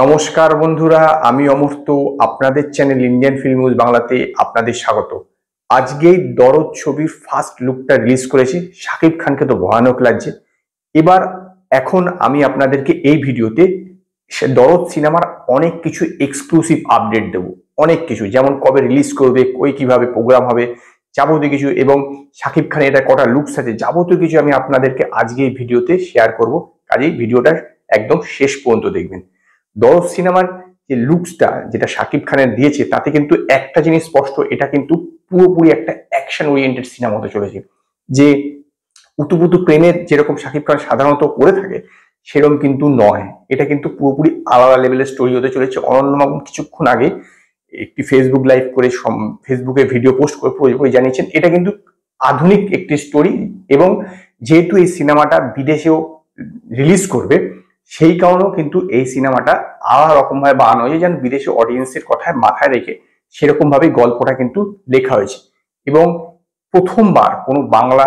নমস্কার বন্ধুরা আমি অমর্ত আপনাদের চ্যানেল ইন্ডিয়ান ফিল্ম নিউজ বাংলাতে আপনাদের স্বাগত আজকেই দরদ ছবির ফার্স্ট লুকটা রিলিজ করেছি শাকিব খানকে তো ভয়ানক লাগছে এবার এখন আমি আপনাদেরকে এই ভিডিওতে দরদ সিনেমার অনেক কিছু এক্সক্লুসিভ আপডেট দেব অনেক কিছু যেমন কবে রিলিজ করবে কই কিভাবে প্রোগ্রাম হবে যাবতীয় কিছু এবং শাকিব খানের এটা কটা লুকস আছে যাবতীয় কিছু আমি আপনাদেরকে আজকে এই ভিডিওতে শেয়ার করব কাজেই ভিডিওটা একদম শেষ পর্যন্ত দেখবেন দরদ সিনেমার যে লুকসটা যেটা শাকিব খানের দিয়েছে তাতে কিন্তু একটা জিনিস স্পষ্ট এটা কিন্তু পুরোপুরি একটা অ্যাকশন ওরিয়েন্টেড সিনেমা হতে চলেছে যে উতুপুতু প্রেমের যেরকম শাকিব খান সাধারণত করে থাকে সেরকম কিন্তু নয় এটা কিন্তু পুরোপুরি আলাদা লেভেলের স্টোরি হতে চলেছে অনন্যবাবু কিছুক্ষণ আগে একটি ফেসবুক লাইভ করে ফেসবুকে ভিডিও পোস্ট করে জানিয়েছেন এটা কিন্তু আধুনিক একটি স্টোরি এবং যেহেতু এই সিনেমাটা বিদেশেও রিলিজ করবে সেই কারণেও কিন্তু এই সিনেমাটা আলাদা রকমভাবে বানানো হয়েছে যেন বিদেশি অডিয়েন্সের কথায় মাথায় রেখে সেরকমভাবে গল্পটা কিন্তু লেখা হয়েছে এবং প্রথমবার কোনো বাংলা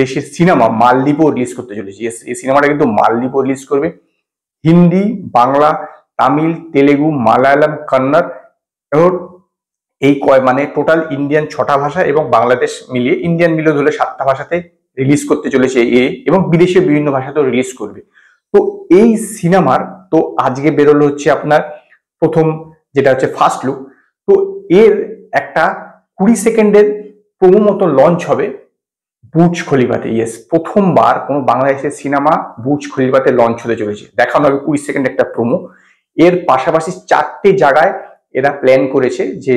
দেশের সিনেমা মালদ্বীপও রিলিজ করতে চলেছে এই সিনেমাটা কিন্তু মালদ্বীপও রিলিজ করবে হিন্দি বাংলা তামিল তেলেগু মালায়ালাম কন্নড় এবং এই কয় মানে টোটাল ইন্ডিয়ান ছটা ভাষা এবং বাংলাদেশ মিলিয়ে ইন্ডিয়ান মিলিয়ে ধরে সাতটা ভাষাতে রিলিজ করতে চলেছে এ এবং বিদেশে বিভিন্ন ভাষাতেও রিলিজ করবে তো এই সিনেমার তো আজকে বেরোলো হচ্ছে আপনার প্রথম যেটা হচ্ছে ফার্স্ট লুক তো এর একটা কুড়ি সেকেন্ডের প্রমো মতো লঞ্চ হবে বুজ খলিবাতে ইয়েস প্রথমবার কোনো বাংলাদেশের সিনেমা বুর্জ খলিবাতে লঞ্চ হতে চলেছে দেখানো হবে কুড়ি সেকেন্ড একটা প্রোমো এর পাশাপাশি চারটে জায়গায় এরা প্ল্যান করেছে যে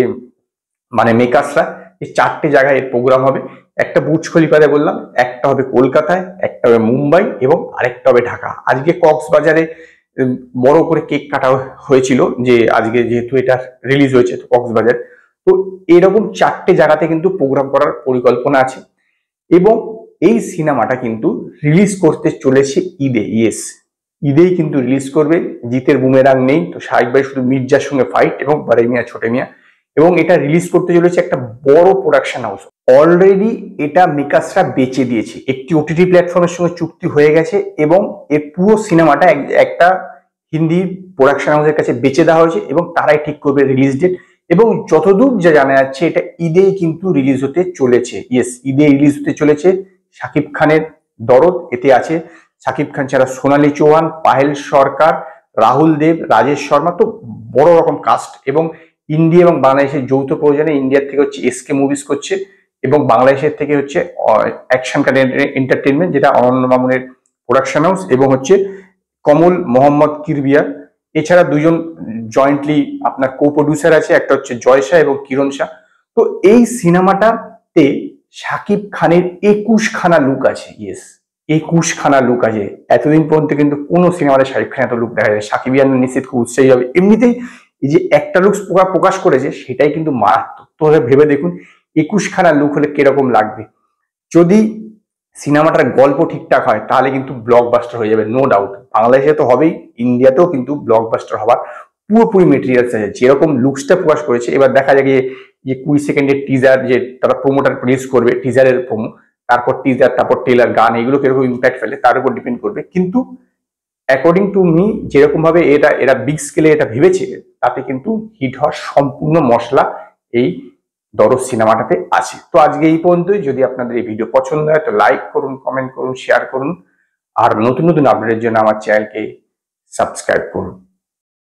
মানে মেকার্সরা এই চারটে জায়গায় এর প্রোগ্রাম হবে একটা বুর্জ খলিফাতে বললাম একটা হবে কলকাতায় একটা হবে মুম্বাই এবং আরেকটা হবে ঢাকা আজকে কক্সবাজারে বড় করে কেক কাটা হয়েছিল যে আজকে যেহেতু এটা রিলিজ হয়েছে তো কক্সবাজার তো এরকম চারটে জায়গাতে কিন্তু প্রোগ্রাম করার পরিকল্পনা আছে এবং এই সিনেমাটা কিন্তু রিলিজ করতে চলেছে ঈদে ইয়েস ঈদেই কিন্তু রিলিজ করবে জিতের বুমেরাং নেই তো সাহেব ভাই শুধু মির্জার সঙ্গে ফাইট এবং বারে মিয়া ছোটে মিয়া এবং এটা রিলিজ করতে চলেছে একটা বড় প্রোডাকশন হাউস অলরেডি এটা মিকাসরা বেঁচে দিয়েছে একটি ওটিটি প্ল্যাটফর্মের সঙ্গে চুক্তি হয়ে গেছে এবং এর পুরো সিনেমাটা একটা হিন্দি প্রোডাকশন হাউসের কাছে বেঁচে দেওয়া হয়েছে এবং তারাই ঠিক করবে রিলিজ ডেট এবং যতদূর যা জানা যাচ্ছে এটা ঈদেই কিন্তু রিলিজ হতে চলেছে ইয়েস ঈদে রিলিজ হতে চলেছে শাকিব খানের দরদ এতে আছে শাকিব খান ছাড়া সোনালী চৌহান পাহেল সরকার রাহুল দেব রাজেশ শর্মা তো বড় রকম কাস্ট এবং ইন্ডিয়া এবং বাংলাদেশের যৌথ প্রয়োজনে ইন্ডিয়ার থেকে হচ্ছে এসকে মুভিজ করছে এবং বাংলাদেশের থেকে হচ্ছে অ্যাকশন এন্টারটেনমেন্ট যেটা অনন্য মামুনের প্রোডাকশন হাউস এবং হচ্ছে কমল মোহাম্মদ কিরবিয়া এছাড়া দুজন জয়েন্টলি আপনার কো প্রডিউসার আছে একটা হচ্ছে জয় শাহ এবং কিরণ শাহ তো এই সিনেমাটাতে সাকিব খানের একুশখানা লুক আছে ইয়েস একুশখানা লুক আছে এতদিন পর্যন্ত কিন্তু কোনো সিনেমাতে শাকিব খান এত লুক দেখা যায় শাকিব নিশ্চিত খুব উৎসাহী হবে এমনিতেই এই যে একটা লুকস প্রকাশ করেছে সেটাই কিন্তু মারাত্মক তো ভেবে দেখুন একুশখানা লুক হলে কিরকম লাগবে যদি সিনেমাটার গল্প ঠিকঠাক হয় তাহলে কিন্তু ব্লকবাস্টার হয়ে যাবে নো ডাউট বাংলাদেশে তো হবেই ইন্ডিয়াতেও কিন্তু ব্লকবাস্টার হবার পুরোপুরি মেটেরিয়ালস আছে যেরকম লুকসটা প্রকাশ করেছে এবার দেখা যায় যে কুড়ি সেকেন্ডের টিজার যে তারা প্রোমোটার রিলিজ করবে টিজারের প্রোমো তারপর টিজার তারপর টেলার গান এগুলো কিরকম ইম্প্যাক্ট ফেলে তার উপর ডিপেন্ড করবে কিন্তু অ্যাকর্ডিং টু মি যেরকমভাবে এটা এরা বিগ স্কেলে এটা ভেবেছে তাতে কিন্তু হিট হওয়ার সম্পূর্ণ মশলা এই দরদ সিনেমাটাতে আছে তো আজকে এই পর্যন্তই যদি আপনাদের এই ভিডিও পছন্দ হয় তো লাইক করুন কমেন্ট করুন শেয়ার করুন আর নতুন নতুন আপডেটের জন্য আমার চ্যানেলকে সাবস্ক্রাইব করুন